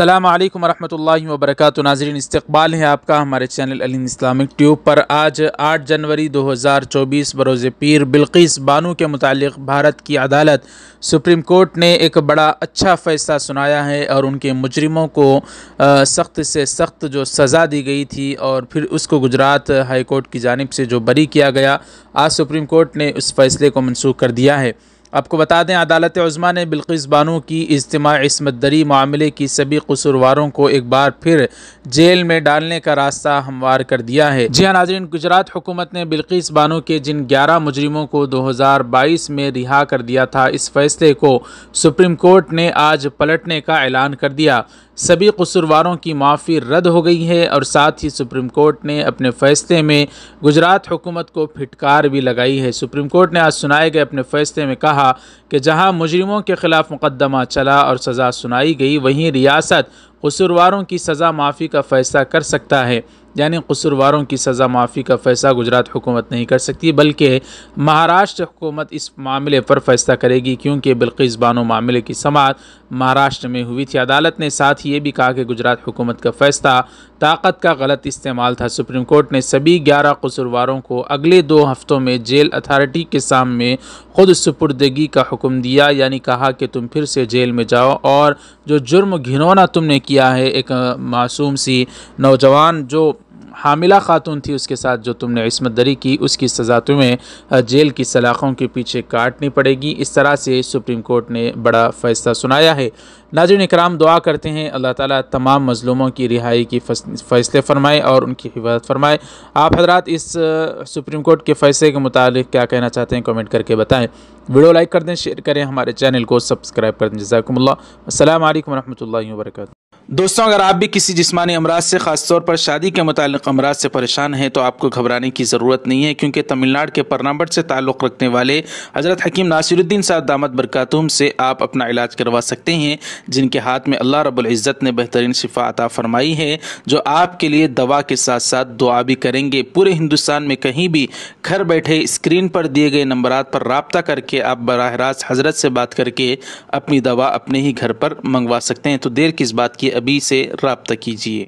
अल्लाम वरहमल वबरक नाजरन इस्तबाल है आपका हमारे चैनल अल इस्लामिक ट्यूब पर आज 8 जनवरी 2024 बरोज़ पीर बिल्किस बानू के मुतालिक भारत की अदालत सुप्रीम कोर्ट ने एक बड़ा अच्छा फ़ैसला सुनाया है और उनके मुजरिमों को सख्त से सख्त जो सज़ा दी गई थी और फिर उसको गुजरात हाई कोर्ट की जानब से जो बरी किया गया आज सुप्रीम कोर्ट ने उस फ़ैसले को मनसूख कर दिया है आपको बता दें अदालत उज़मा ने बिल्किस बानो की इज्तम इसमत दरी मामले की सभी कसूरवारों को एक बार फिर जेल में डालने का रास्ता हमवार कर दिया है जिया नाजरीन गुजरात हुकूमत ने बिल्किस बानो के जिन ग्यारह मुजरिमों को दो हज़ार बाईस में रिहा कर दिया था इस फैसले को सुप्रीम कोर्ट ने आज पलटने का ऐलान कर दिया सभी कसूरवारों की माफ़ी रद्द हो गई है और साथ ही सुप्रीम कोर्ट ने अपने फैसले में गुजरात हुकूमत को फिटकार भी लगाई है सुप्रीम कोर्ट ने आज सुनाए गए अपने फैसले में कहा कि जहां मुजरिमों के ख़िलाफ़ मुकदमा चला और सज़ा सुनाई गई वहीं रियासत कसूरवारों की सज़ा माफ़ी का फ़ैसला कर सकता है यानी कसूरवारों की सज़ा माफ़ी का फ़ैसला गुजरात हुकूमत नहीं कर सकती बल्कि महाराष्ट्र हुकूमत इस मामले पर फ़ैसला करेगी क्योंकि बिल्किस बानो मामले की समात महाराष्ट्र में हुई थी अदालत ने साथ ही ये भी कहा कि गुजरात हुकूमत का फैसला ताकत का गलत इस्तेमाल था सुप्रीम कोर्ट ने सभी ग्यारह कसूरवारों को अगले दो हफ्तों में जेल अथॉरिटी के सामने खुद सुपुर्दगी का हुक्म दिया यानी कहा कि तुम फिर से जेल में जाओ और जो जुर्म घिनौना तुमने किया है एक मासूम सी नौजवान जो हामिला खातून थी उसके साथ जो तुमने इसमत दरी की उसकी सज़ा तुम्हें जेल की सलाखों के पीछे काटनी पड़ेगी इस तरह से सुप्रीम कोर्ट ने बड़ा फ़ैसला सुनाया है नाजिन इकराम दुआ करते हैं अल्लाह ताला तमाम मजलूमों की रिहाई की फ़ैसले फरमाए और उनकी हिफाजत फरमाए आप हजरात इस सुप्रीम कोर्ट के फ़ैसले के मुतालिक क्या कहना चाहते हैं कमेंट करके बताएं वीडियो लाइक कर दें शेयर करें हमारे चैनल को सब्सक्राइब कर दें जजाकम्ला असल वरहमल वर्क दोस्तों अगर आप भी किसी जिस्मानी अमराज से खासतौर पर शादी के मुतालिक अमराज से परेशान हैं तो आपको घबराने की ज़रूरत नहीं है क्योंकि तमिलनाडु के परनाबट से ताल्लुक़ रखने वाले हज़रत हकीम नासिरुद्दीन साहब दामद बरकातुम से आप अपना इलाज करवा सकते हैं जिनके हाथ में अल्लाह रबुल्ज़त ने बेहतरीन शिफा अता फरमाई है जो आपके लिए दवा के साथ साथ दुआ भी करेंगे पूरे हिंदुस्तान में कहीं भी घर बैठे स्क्रीन पर दिए गए नंबर पर रबता करके आप बरह रास्त हज़रत से बात करके अपनी दवा अपने ही घर पर मंगवा सकते हैं तो देर किस बात की अभी से रबता कीजिए